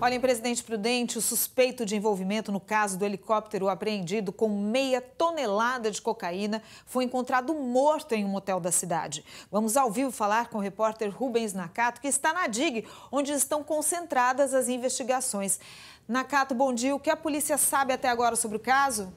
Olha, em Presidente Prudente, o suspeito de envolvimento no caso do helicóptero apreendido com meia tonelada de cocaína foi encontrado morto em um motel da cidade. Vamos ao vivo falar com o repórter Rubens Nakato, que está na DIG, onde estão concentradas as investigações. Nakato, bom dia. O que a polícia sabe até agora sobre o caso?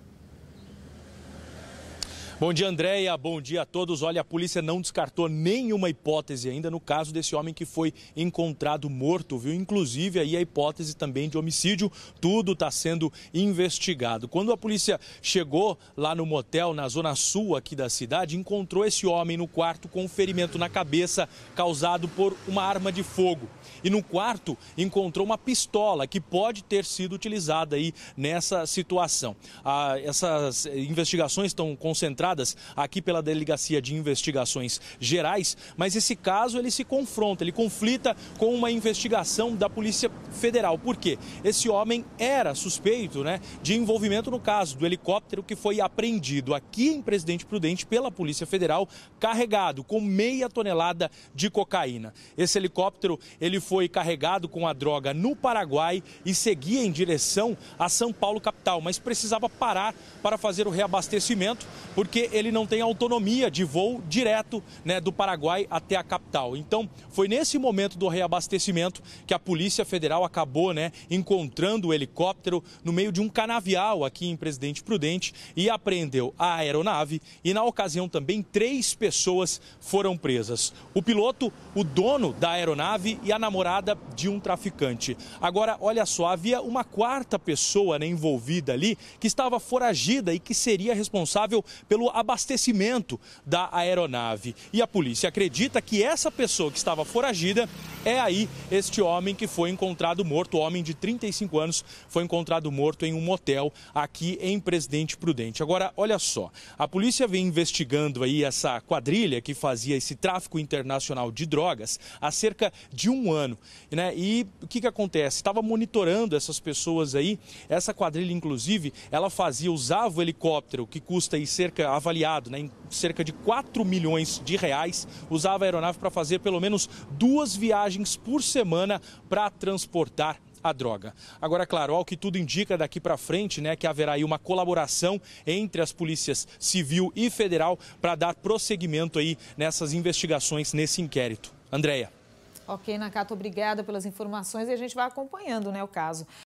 Bom dia, Andréia. Bom dia a todos. Olha, a polícia não descartou nenhuma hipótese ainda no caso desse homem que foi encontrado morto, viu? Inclusive aí a hipótese também de homicídio. Tudo está sendo investigado. Quando a polícia chegou lá no motel, na zona sul aqui da cidade, encontrou esse homem no quarto com um ferimento na cabeça causado por uma arma de fogo. E no quarto encontrou uma pistola que pode ter sido utilizada aí nessa situação. Ah, essas investigações estão concentradas investigadas aqui pela Delegacia de Investigações Gerais, mas esse caso ele se confronta, ele conflita com uma investigação da Polícia Federal. Por quê? Esse homem era suspeito né, de envolvimento no caso do helicóptero que foi apreendido aqui em Presidente Prudente pela Polícia Federal, carregado com meia tonelada de cocaína. Esse helicóptero ele foi carregado com a droga no Paraguai e seguia em direção a São Paulo capital, mas precisava parar para fazer o reabastecimento porque porque ele não tem autonomia de voo direto né, do Paraguai até a capital. Então, foi nesse momento do reabastecimento que a Polícia Federal acabou né, encontrando o helicóptero no meio de um canavial aqui em Presidente Prudente e apreendeu a aeronave e, na ocasião, também três pessoas foram presas. O piloto, o dono da aeronave e a namorada de um traficante. Agora, olha só, havia uma quarta pessoa né, envolvida ali que estava foragida e que seria responsável pelo pelo abastecimento da aeronave. E a polícia acredita que essa pessoa que estava foragida é aí este homem que foi encontrado morto, homem de 35 anos, foi encontrado morto em um motel aqui em Presidente Prudente. Agora, olha só, a polícia vem investigando aí essa quadrilha que fazia esse tráfico internacional de drogas há cerca de um ano, né? E o que que acontece? Estava monitorando essas pessoas aí, essa quadrilha inclusive, ela fazia, usava o helicóptero que custa aí cerca avaliado né, em cerca de 4 milhões de reais, usava a aeronave para fazer pelo menos duas viagens por semana para transportar a droga. Agora, claro, ao que tudo indica daqui para frente, né, que haverá aí uma colaboração entre as polícias civil e federal para dar prosseguimento aí nessas investigações nesse inquérito. Andréia. Ok, Nacato, obrigada pelas informações e a gente vai acompanhando né, o caso.